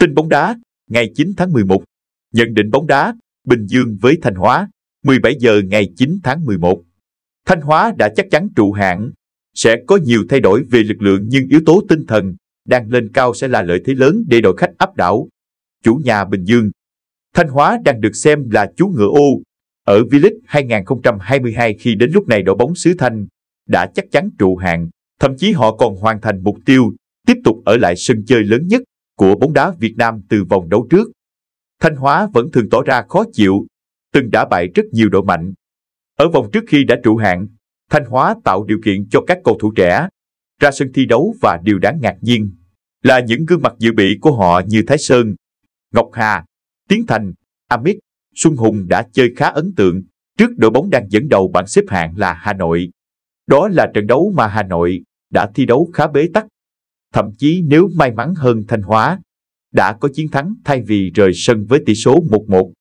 Tin bóng đá, ngày 9 tháng 11. Nhận định bóng đá, Bình Dương với Thanh Hóa, 17 giờ ngày 9 tháng 11. Thanh Hóa đã chắc chắn trụ hạng, sẽ có nhiều thay đổi về lực lượng nhưng yếu tố tinh thần đang lên cao sẽ là lợi thế lớn để đội khách áp đảo. Chủ nhà Bình Dương, Thanh Hóa đang được xem là chú ngựa ô. Ở V-League 2022 khi đến lúc này đội bóng xứ Thanh đã chắc chắn trụ hạng, thậm chí họ còn hoàn thành mục tiêu tiếp tục ở lại sân chơi lớn nhất của bóng đá Việt Nam từ vòng đấu trước. Thanh Hóa vẫn thường tỏ ra khó chịu, từng đã bại rất nhiều đội mạnh. Ở vòng trước khi đã trụ hạng, Thanh Hóa tạo điều kiện cho các cầu thủ trẻ ra sân thi đấu và điều đáng ngạc nhiên là những gương mặt dự bị của họ như Thái Sơn, Ngọc Hà, Tiến Thành, Amit, Xuân Hùng đã chơi khá ấn tượng trước đội bóng đang dẫn đầu bảng xếp hạng là Hà Nội. Đó là trận đấu mà Hà Nội đã thi đấu khá bế tắc thậm chí nếu may mắn hơn Thanh Hóa, đã có chiến thắng thay vì rời sân với tỷ số 1-1.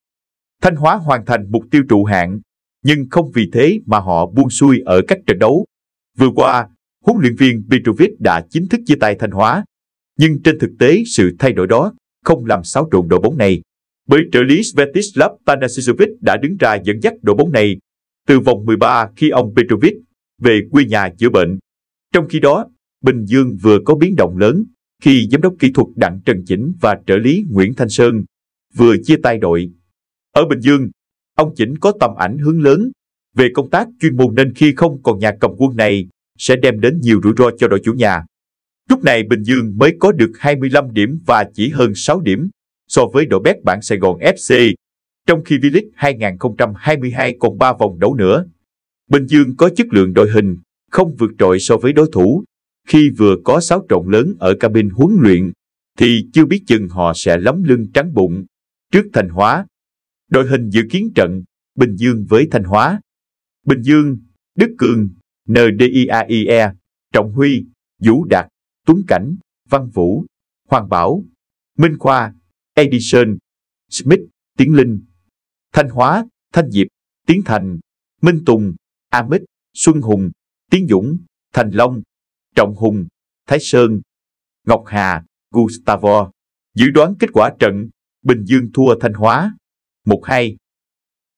Thanh Hóa hoàn thành mục tiêu trụ hạng, nhưng không vì thế mà họ buông xuôi ở các trận đấu. Vừa qua, huấn luyện viên Petrovic đã chính thức chia tay Thanh Hóa, nhưng trên thực tế sự thay đổi đó không làm xáo trộn đội bóng này. Bởi trợ lý Svetislav Tanasisevic đã đứng ra dẫn dắt đội bóng này từ vòng 13 khi ông Petrovic về quê nhà chữa bệnh. Trong khi đó, Bình Dương vừa có biến động lớn khi giám đốc kỹ thuật Đặng Trần Chỉnh và trợ lý Nguyễn Thanh Sơn vừa chia tay đội. Ở Bình Dương, ông Chỉnh có tầm ảnh hưởng lớn về công tác chuyên môn nên khi không còn nhà cầm quân này sẽ đem đến nhiều rủi ro cho đội chủ nhà. Lúc này Bình Dương mới có được 25 điểm và chỉ hơn 6 điểm so với đội bét bảng Sài Gòn FC, trong khi V-League 2022 còn 3 vòng đấu nữa. Bình Dương có chất lượng đội hình, không vượt trội so với đối thủ, khi vừa có sáu trộn lớn ở cabin huấn luyện, thì chưa biết chừng họ sẽ lấm lưng trắng bụng. Trước Thanh Hóa, đội hình dự kiến trận Bình Dương với Thanh Hóa. Bình Dương, Đức Cường, NDIAIE, Trọng Huy, Vũ Đạt, Tuấn Cảnh, Văn Vũ, Hoàng Bảo, Minh Khoa, Edison, Smith, Tiến Linh, Thanh Hóa, Thanh Diệp, Tiến Thành, Minh Tùng, Amic, Xuân Hùng, Tiến Dũng, Thành Long, Trọng Hùng, Thái Sơn, Ngọc Hà, Gustavo. Dự đoán kết quả trận Bình Dương thua Thanh Hóa 1-2.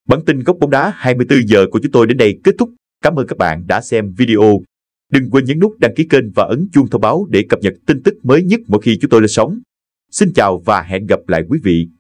Bản tin góc bóng đá 24 giờ của chúng tôi đến đây kết thúc. Cảm ơn các bạn đã xem video. Đừng quên nhấn nút đăng ký kênh và ấn chuông thông báo để cập nhật tin tức mới nhất mỗi khi chúng tôi lên sóng. Xin chào và hẹn gặp lại quý vị